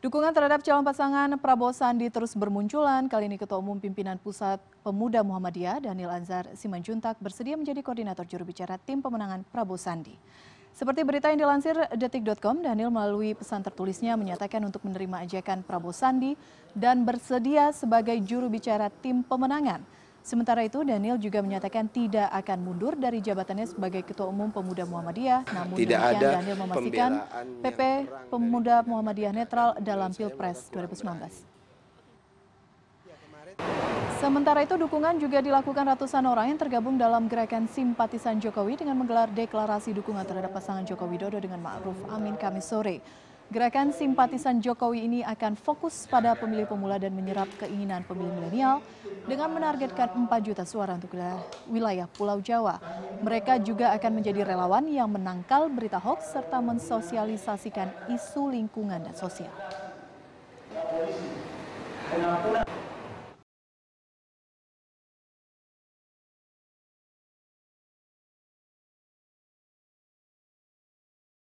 Dukungan terhadap calon pasangan Prabowo Sandi terus bermunculan. Kali ini Ketua Umum Pimpinan Pusat Pemuda Muhammadiyah Daniel Anzar Simanjuntak bersedia menjadi koordinator juru bicara tim pemenangan Prabowo Sandi. Seperti berita yang dilansir detik.com, Daniel melalui pesan tertulisnya menyatakan untuk menerima ajakan Prabowo Sandi dan bersedia sebagai juru bicara tim pemenangan. Sementara itu, Daniel juga menyatakan tidak akan mundur dari jabatannya sebagai Ketua Umum Pemuda Muhammadiyah. Namun tidak demikian, ada Daniel memastikan PP Pemuda Muhammadiyah netral dalam Pilpres 2019. Sementara itu, dukungan juga dilakukan ratusan orang yang tergabung dalam gerakan simpatisan Jokowi dengan menggelar deklarasi dukungan terhadap pasangan Joko Widodo dengan Ma'ruf Amin Kamis sore. Gerakan simpatisan Jokowi ini akan fokus pada pemilih pemula dan menyerap keinginan pemilih milenial dengan menargetkan 4 juta suara untuk wilayah Pulau Jawa. Mereka juga akan menjadi relawan yang menangkal berita hoax serta mensosialisasikan isu lingkungan dan sosial.